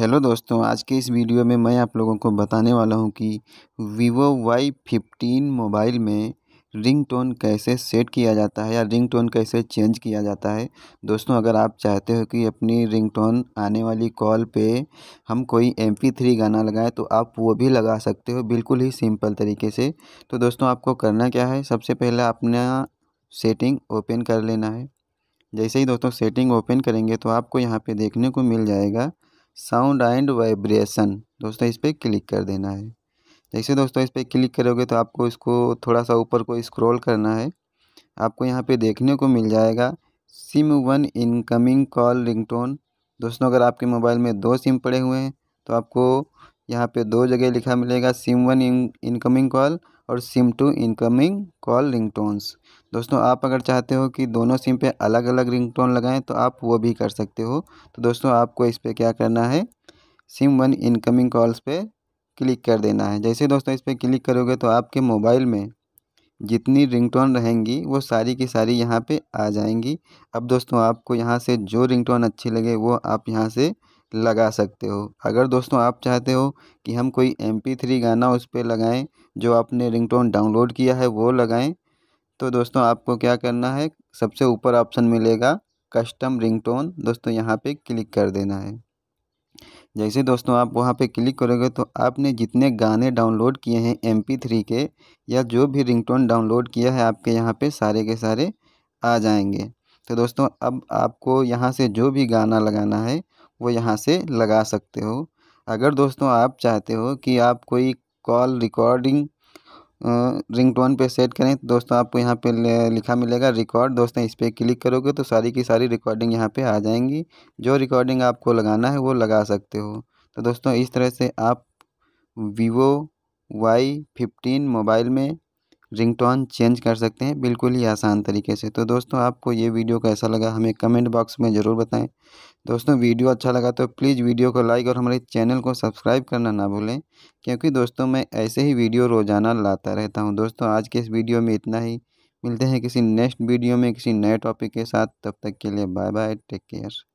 hello दोस्तों आज के इस वीडियो में मैं आप लोगों को बताने वाला हूं कि वीवो वाई फिफ्टीन मोबाइल में रिंग टोन कैसे सेट किया जाता है या रिंग टोन कैसे चेंज किया जाता है दोस्तों अगर आप चाहते हो कि अपनी रिंग टोन आने वाली कॉल पे हम कोई एम पी थ्री गाना लगाएं तो आप वो भी लगा सकते हो बिल्कुल ही सिंपल तरीके से तो दोस्तों आपको करना क्या है सबसे पहले अपना सेटिंग ओपन कर लेना है जैसे ही दोस्तों सेटिंग ओपन करेंगे तो आपको यहाँ पे देखने को मिल जाएगा साउंड एंड वाइब्रेशन दोस्तों इस पर क्लिक कर देना है जैसे दोस्तों इस पर क्लिक करोगे तो आपको इसको थोड़ा सा ऊपर को स्क्रॉल करना है आपको यहाँ पे देखने को मिल जाएगा SIM one incoming call ringtone दोस्तों अगर आपके मोबाइल में दो सिम पड़े हुए हैं तो आपको यहाँ पे दो जगह लिखा मिलेगा सिम वन इनकमिंग कॉल और SIM two incoming call ringtones दोस्तों आप अगर चाहते हो कि दोनों सिम पे अलग अलग रिंगटोन लगाएं तो आप वो भी कर सकते हो तो दोस्तों आपको इस पर क्या करना है सिम वन इनकमिंग कॉल्स पे क्लिक कर देना है जैसे दोस्तों इस पर क्लिक करोगे तो आपके मोबाइल में जितनी रिंगटोन रहेंगी वो सारी की सारी यहाँ पे आ जाएंगी अब दोस्तों आपको यहाँ से जो टोन अच्छी लगे वो आप यहाँ से लगा सकते हो अगर दोस्तों आप चाहते हो कि हम कोई एम थ्री गाना उस पर लगाएँ जो आपने रिंगटोन डाउनलोड किया है वो लगाएँ तो दोस्तों आपको क्या करना है सबसे ऊपर ऑप्शन मिलेगा कस्टम रिंगटोन दोस्तों यहाँ पे क्लिक कर देना है जैसे दोस्तों आप वहाँ पे क्लिक करोगे तो आपने जितने गाने डाउनलोड किए हैं एम थ्री के या जो भी रिंगटोन डाउनलोड किया है आपके यहाँ पे सारे के सारे आ जाएंगे तो दोस्तों अब आपको यहाँ से जो भी गाना लगाना है वो यहाँ से लगा सकते हो अगर दोस्तों आप चाहते हो कि आप कोई कॉल रिकॉर्डिंग रिंग टोन पर सेट करें तो दोस्तों आपको यहाँ पे लिखा मिलेगा रिकॉर्ड दोस्तों इस पर क्लिक करोगे तो सारी की सारी रिकॉर्डिंग यहाँ पे आ जाएंगी जो रिकॉर्डिंग आपको लगाना है वो लगा सकते हो तो दोस्तों इस तरह से आप वीवो वाई फिफ्टीन मोबाइल में रिंगटोन चेंज कर सकते हैं बिल्कुल ही आसान तरीके से तो दोस्तों आपको ये वीडियो कैसा लगा हमें कमेंट बॉक्स में ज़रूर बताएं दोस्तों वीडियो अच्छा लगा तो प्लीज़ वीडियो को लाइक और हमारे चैनल को सब्सक्राइब करना ना भूलें क्योंकि दोस्तों मैं ऐसे ही वीडियो रोज़ाना लाता रहता हूँ दोस्तों आज के इस वीडियो में इतना ही मिलते हैं किसी नेक्स्ट वीडियो में किसी नए टॉपिक के साथ तब तक के लिए बाय बाय टेक केयर